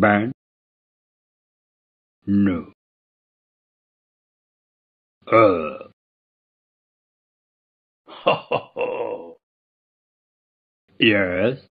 band? No. Uh. Ho ho ho. Yes.